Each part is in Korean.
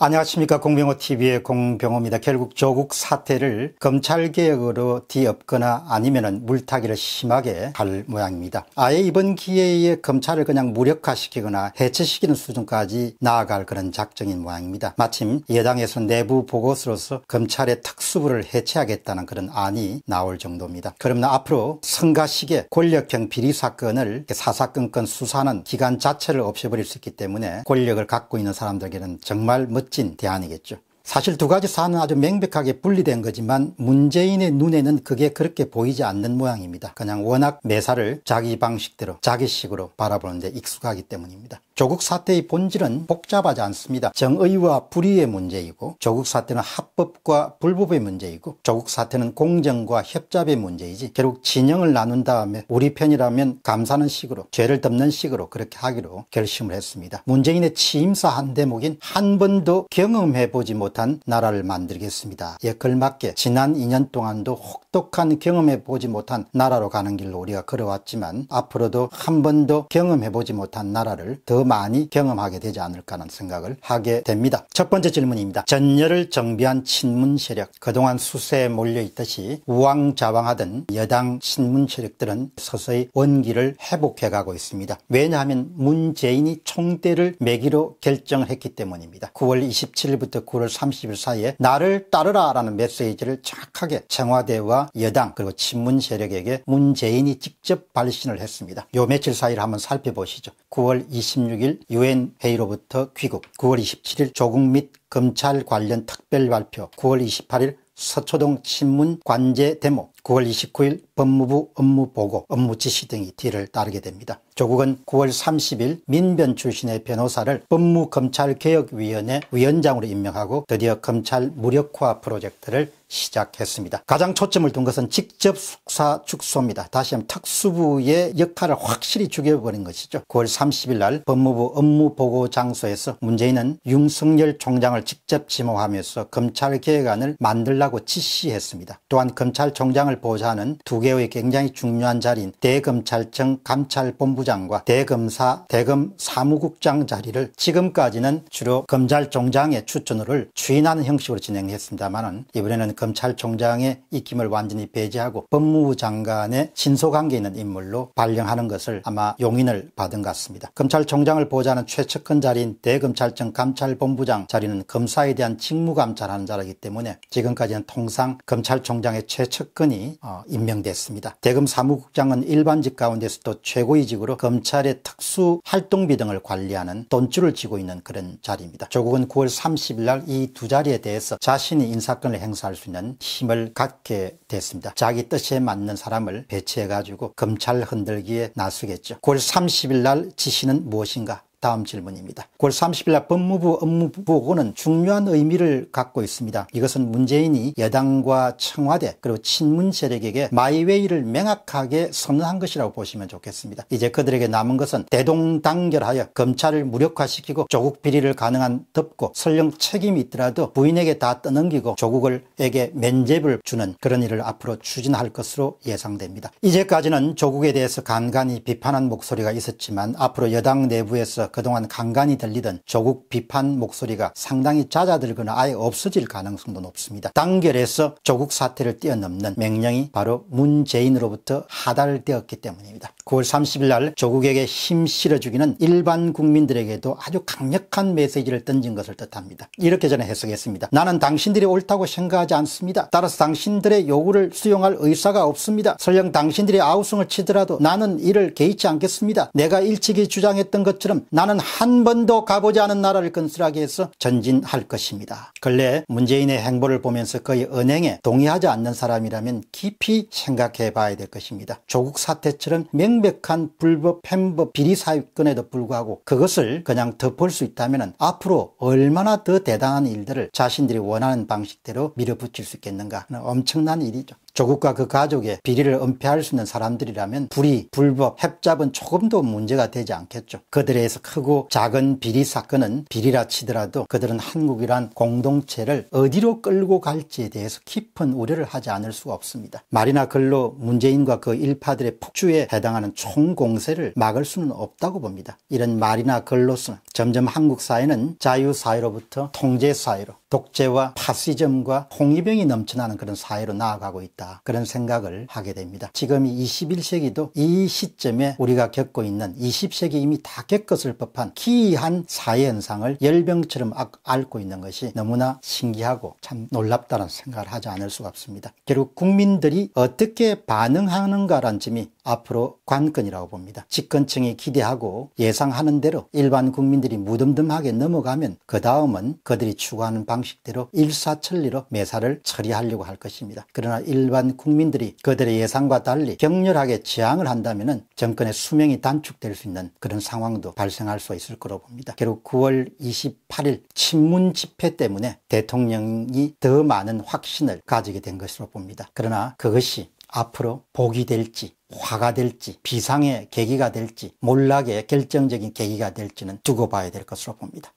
안녕하십니까 공병호TV의 공병호입니다. 결국 조국 사태를 검찰개혁으로 뒤엎거나 아니면 은 물타기를 심하게 할 모양입니다. 아예 이번 기회에 검찰을 그냥 무력화시키거나 해체시키는 수준까지 나아갈 그런 작정인 모양입니다. 마침 여당에서 내부 보고서로서 검찰의 특수부를 해체하겠다는 그런 안이 나올 정도입니다. 그러면 앞으로 성가시계 권력형 비리 사건을 사사건건 수사는 기간 자체를 없애버릴 수 있기 때문에 권력을 갖고 있는 사람들에게는 정말 멋진 대안이겠죠. 사실 두 가지 사안은 아주 명백하게 분리된 거지만 문재인의 눈에는 그게 그렇게 보이지 않는 모양입니다. 그냥 워낙 매사를 자기 방식대로 자기식으로 바라보는데 익숙하기 때문입니다. 조국 사태의 본질은 복잡하지 않습니다. 정의와 불의의 문제이고 조국 사태는 합법과 불법의 문제이고 조국 사태는 공정과 협잡의 문제이지 결국 진영을 나눈 다음에 우리 편이라면 감사는 식으로 죄를 덮는 식으로 그렇게 하기로 결심을 했습니다. 문재인의 취임사 한 대목인 한 번도 경험해보지 못한 나라를 만들겠습니다. 예 걸맞게 지난 2년 동안도 혹독한 경험해보지 못한 나라로 가는 길로 우리가 걸어왔지만 앞으로도 한 번도 경험해보지 못한 나라를 더 많이 경험하게 되지 않을까 하는 생각을 하게 됩니다. 첫 번째 질문입니다. 전열을 정비한 친문 세력. 그동안 수세에 몰려있듯이 우왕좌왕하던 여당 친문 세력들은 서서히 원기를 회복해가고 있습니다. 왜냐하면 문재인이 총대를 매기로 결정 했기 때문입니다. 9월 27일부터 9월 30일 사이에 나를 따르라 라는 메시지를 정확하게 청와대와 여당 그리고 친문 세력에게 문재인이 직접 발신을 했습니다. 요 며칠 사이를 한번 살펴보시죠. 9월 26일 26일 유엔 회의로부터 귀국 9월 27일 조국 및 검찰 관련 특별 발표 9월 28일 서초동 신문 관제 대모 9월 29일 법무부 업무 보고, 업무 지시 등이 뒤를 따르게 됩니다. 조국은 9월 30일 민변 출신의 변호사를 법무검찰개혁위원회 위원장으로 임명하고 드디어 검찰 무력화 프로젝트를 시작했습니다. 가장 초점을 둔 것은 직접 숙사 축소입니다. 다시 한번 특수부의 역할을 확실히 죽여버린 것이죠. 9월 30일 날 법무부 업무 보고 장소에서 문재인은 윤석열 총장을 직접 지목하면서 검찰개혁안을 만들라고 지시했습니다. 또한 검찰총장 현장을 보좌하는 두 개의 굉장히 중요한 자리인 대검찰청 감찰본부장과 대검사, 대검 사무국장 자리를 지금까지는 주로 검찰총장의 추천으로 추인하는 형식으로 진행했습니다만 이번에는 검찰총장의 입김을 완전히 배제하고 법무부 장관의 신속관계 있는 인물로 발령하는 것을 아마 용인을 받은 것 같습니다. 검찰총장을 보좌하는 최측근 자리인 대검찰청 감찰본부장 자리는 검사에 대한 직무감찰하는 자리이기 때문에 지금까지는 통상 검찰총장의 최측근이 장관이 어, 임명됐습니다. 대검 사무국장은 일반직 가운데서도 최고의 직으로 검찰의 특수 활동비 등을 관리하는 돈줄을 쥐고 있는 그런 자리입니다. 조국은 9월 30일 날 이 두 자리에 대해서 자신이 인사권을 행사할 수 있는 힘을 갖게 됐습니다. 자기 뜻에 맞는 사람을 배치해가지고 검찰 흔들기에 나서겠죠. 9월 30일 날 지시는 무엇인가? 다음 질문입니다. 9월 30일 날 법무부 업무보고는 중요한 의미를 갖고 있습니다. 이것은 문재인이 여당과 청와대 그리고 친문 세력에게 마이웨이를 명확하게 선언한 것이라고 보시면 좋겠습니다. 이제 그들에게 남은 것은 대동단결하여 검찰을 무력화시키고 조국 비리를 가능한 덮고 설령 책임이 있더라도 부인에게 다 떠넘기고 조국을에게 면제를 주는 그런 일을 앞으로 추진할 것으로 예상됩니다. 이제까지는 조국에 대해서 간간히 비판한 목소리가 있었지만 앞으로 여당 내부에서 그동안 간간히 들리던 조국 비판 목소리가 상당히 잦아들거나 아예 없어질 가능성도 높습니다. 단결해서 조국 사태를 뛰어넘는 명령이 바로 문재인으로부터 하달되었기 때문입니다. 9월 30일 날 조국에게 힘 실어 주기는 일반 국민들에게도 아주 강력한 메시지를 던진 것을 뜻합니다. 이렇게 저는 해석했습니다. 나는 당신들이 옳다고 생각하지 않습니다. 따라서 당신들의 요구를 수용할 의사가 없습니다. 설령 당신들이 아우성을 치더라도 나는 이를 개의치 않겠습니다. 내가 일찍이 주장했던 것처럼 나는 한 번도 가보지 않은 나라를 건설하기 위해서 전진할 것입니다. 근래 문재인의 행보를 보면서 그의 은행에 동의하지 않는 사람이라면 깊이 생각해 봐야 될 것입니다. 조국 사태처럼 명백한 불법 편법 비리 사유에도 불구하고 그것을 그냥 덮을 수 있다면 앞으로 얼마나 더 대단한 일들을 자신들이 원하는 방식대로 밀어붙일 수 있겠는가 엄청난 일이죠. 조국과 그 가족의 비리를 은폐할 수 있는 사람들이라면 불이 불법 협잡은 조금도 문제가 되지 않겠죠. 그들에서 크고 작은 비리 사건은 비리라 치더라도 그들은 한국이란 공동체를 어디로 끌고 갈지에 대해서 깊은 우려를 하지 않을 수가 없습니다. 말이나 글로 문재인과 그 일파들의 폭주에 해당하는 총공세를 막을 수는 없다고 봅니다. 이런 말이나 글로서는 점점 한국 사회는 자유사회로부터 통제사회로 독재와 파시즘과 홍위병이 넘쳐나는 그런 사회로 나아가고 있다. 그런 생각을 하게 됩니다. 지금 이 21세기도 이 시점에 우리가 겪고 있는 20세기 이미 다 겪었을 법한 기이한 사회 현상을 열병처럼 앓고 있는 것이 너무나 신기하고 참 놀랍다는 생각을 하지 않을 수가 없습니다. 결국 국민들이 어떻게 반응하는가란 점이 앞으로 관건이라고 봅니다. 집권층이 기대하고 예상하는 대로 일반 국민들이 무덤덤하게 넘어가면 그 다음은 그들이 추구하는 방식대로 일사천리로 매사를 처리하려고 할 것입니다. 그러나 일반 일반 국민들이 그들의 예상과 달리 격렬하게 재앙을 한다면 정권의 수명이 단축될 수 있는 그런 상황도 발생할 수 있을 거로 봅니다. 결국 9월 28일 친문 집회 때문에 대통령이 더 많은 확신을 가지게 된 것으로 봅니다. 그러나 그것이 앞으로 복이 될지 화가 될지 비상의 계기가 될지 몰락의 결정적인 계기가 될지는 두고 봐야 될 것으로 봅니다.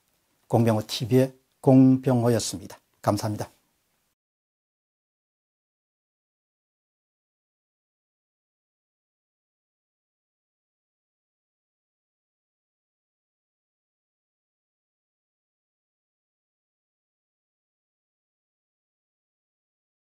공병호 TV의 공병호였습니다. 감사합니다.